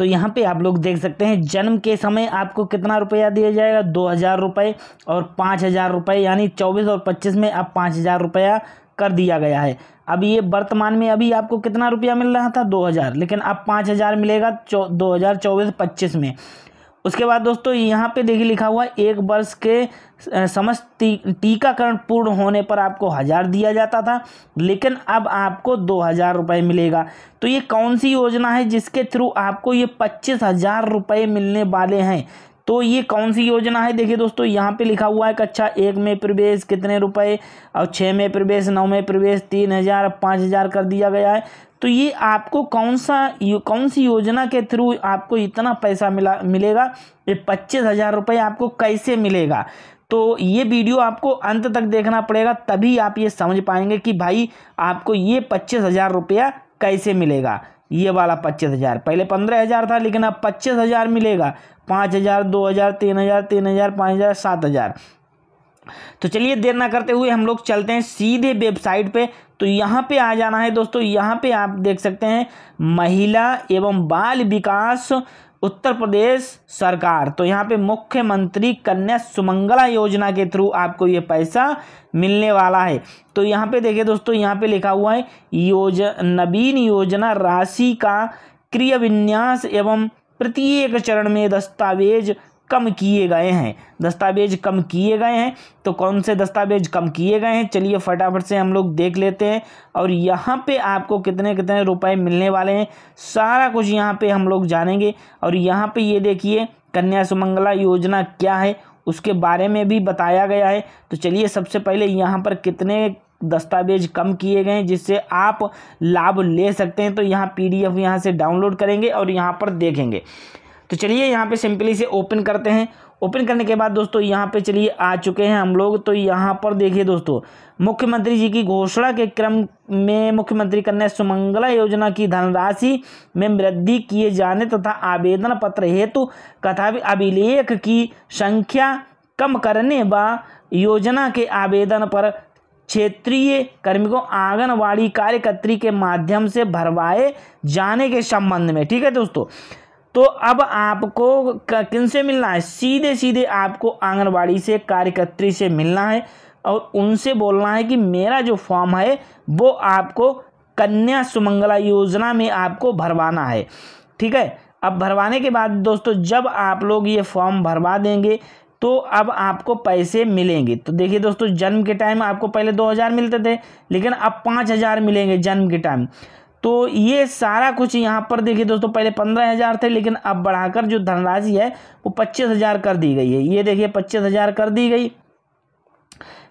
तो यहाँ पे आप लोग देख सकते हैं जन्म के समय आपको कितना रुपया दिया जाएगा दो हज़ार रुपये और पाँच हज़ार रुपये यानी चौबीस और पच्चीस में अब पाँच हज़ार रुपया कर दिया गया है अब ये वर्तमान में अभी आपको कितना रुपया मिल रहा था दो हज़ार लेकिन अब पाँच हज़ार मिलेगा चौ दो हज़ार चौबीस पच्चीस में उसके बाद दोस्तों यहाँ पे देखिए लिखा हुआ है एक वर्ष के समस्त टी, टीकाकरण पूर्ण होने पर आपको हज़ार दिया जाता था लेकिन अब आपको दो हज़ार रुपये मिलेगा तो ये कौन सी योजना है जिसके थ्रू आपको ये पच्चीस हज़ार रुपये मिलने वाले हैं तो ये कौन सी योजना है देखिए दोस्तों यहाँ पे लिखा हुआ है कक्षा एक में प्रवेश कितने रुपए और छः में प्रवेश नौ में प्रवेश तीन हज़ार पाँच हज़ार कर दिया गया है तो ये आपको कौन सा कौन सी योजना के थ्रू आपको इतना पैसा मिला मिलेगा ये पच्चीस हज़ार रुपये आपको कैसे मिलेगा तो ये वीडियो आपको अंत तक देखना पड़ेगा तभी आप ये समझ पाएंगे कि भाई आपको ये पच्चीस हज़ार रुपया कैसे मिलेगा ये वाला पच्चीस हज़ार पहले पंद्रह हज़ार था लेकिन अब पच्चीस हज़ार मिलेगा पाँच हज़ार दो हज़ार तीन हज़ार तीन हज़ार पाँच हज़ार सात हज़ार तो चलिए देर ना करते हुए हम लोग चलते हैं सीधे वेबसाइट पे तो यहाँ पे आ जाना है दोस्तों यहाँ पे आप देख सकते हैं महिला एवं बाल विकास उत्तर प्रदेश सरकार तो यहाँ पे मुख्यमंत्री कन्या सुमंगला योजना के थ्रू आपको ये पैसा मिलने वाला है तो यहाँ पे देखिए दोस्तों यहाँ पे लिखा हुआ है योज नवीन योजना राशि का क्रिय विन्यास एवं प्रत्येक चरण में दस्तावेज कम किए गए हैं दस्तावेज कम किए गए हैं तो कौन से दस्तावेज कम किए गए हैं चलिए फटाफट से हम लोग देख लेते हैं और यहाँ पे आपको कितने कितने रुपए मिलने वाले हैं सारा कुछ यहाँ पे हम लोग जानेंगे और यहाँ पे ये देखिए कन्या सुमंगला योजना क्या है उसके बारे में भी बताया गया है तो चलिए सबसे पहले यहाँ पर कितने दस्तावेज कम किए गए हैं जिससे आप लाभ ले सकते हैं तो यहाँ एफ यहाँ से डाउनलोड करेंगे और यहाँ पर देखेंगे तो चलिए यहाँ पे सिंपली से ओपन करते हैं ओपन करने के बाद दोस्तों यहाँ पे चलिए आ चुके हैं हम लोग तो यहाँ पर देखिए दोस्तों मुख्यमंत्री जी की घोषणा के क्रम में मुख्यमंत्री कन्या सुमंगला योजना की धनराशि में वृद्धि किए जाने तथा आवेदन पत्र हेतु कथा अभिलेख की संख्या कम करने व योजना के आवेदन पर क्षेत्रीय कर्मिकों आंगनबाड़ी कार्यकर्त्री के माध्यम से भरवाए जाने के संबंध में ठीक है दोस्तों तो अब आपको किन से मिलना है सीधे सीधे आपको आंगनबाड़ी से कार्यकर्त्री से मिलना है और उनसे बोलना है कि मेरा जो फॉर्म है वो आपको कन्या सुमंगला योजना में आपको भरवाना है ठीक है अब भरवाने के बाद दोस्तों जब आप लोग ये फॉर्म भरवा देंगे तो अब आपको पैसे मिलेंगे तो देखिए दोस्तों जन्म के टाइम आपको पहले दो हज़ार मिलते थे लेकिन अब पाँच हज़ार मिलेंगे जन्म के टाइम तो ये सारा कुछ यहाँ पर देखिए दोस्तों पहले पंद्रह हज़ार थे लेकिन अब बढ़ाकर जो धनराशि है वो पच्चीस हज़ार कर दी गई है ये देखिए पच्चीस हज़ार कर दी गई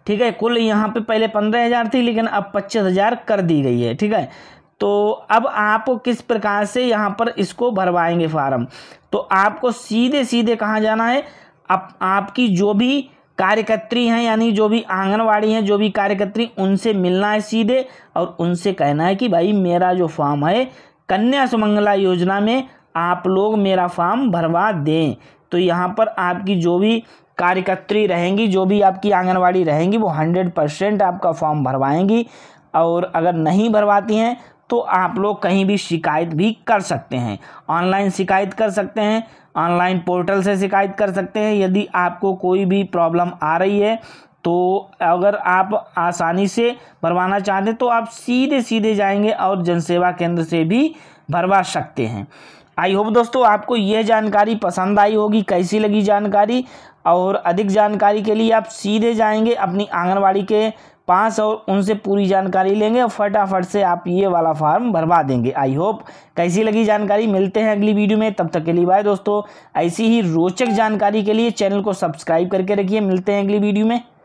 ठीक है कुल यहाँ पे पहले पंद्रह हज़ार थी लेकिन अब पच्चीस हज़ार कर दी गई है ठीक है तो अब आप किस प्रकार से यहाँ पर इसको भरवाएंगे फार्म तो आपको सीधे सीधे कहाँ जाना है अब आपकी जो भी कार्यकर्त्री हैं यानी जो भी आंगनवाड़ी हैं जो भी कार्यकर्त्री उनसे मिलना है सीधे और उनसे कहना है कि भाई मेरा जो फॉर्म है कन्या सुमंगला योजना में आप लोग मेरा फॉर्म भरवा दें तो यहाँ पर आपकी जो भी कार्यकर्त्री रहेंगी जो भी आपकी आंगनवाड़ी रहेंगी वो हंड्रेड परसेंट आपका फॉर्म भरवाएंगी और अगर नहीं भरवाती हैं तो आप लोग कहीं भी शिकायत भी कर सकते हैं ऑनलाइन शिकायत कर सकते हैं ऑनलाइन पोर्टल से शिकायत कर सकते हैं यदि आपको कोई भी प्रॉब्लम आ रही है तो अगर आप आसानी से भरवाना चाहते हैं तो आप सीधे सीधे जाएंगे और जनसेवा केंद्र से भी भरवा सकते हैं आई होप दोस्तों आपको यह जानकारी पसंद आई होगी कैसी लगी जानकारी और अधिक जानकारी के लिए आप सीधे जाएंगे अपनी आंगनवाड़ी के पाँच और उनसे पूरी जानकारी लेंगे और फटाफट से आप ये वाला फार्म भरवा देंगे आई होप कैसी लगी जानकारी मिलते हैं अगली वीडियो में तब तक के लिए बाय दोस्तों ऐसी ही रोचक जानकारी के लिए चैनल को सब्सक्राइब करके रखिए मिलते हैं अगली वीडियो में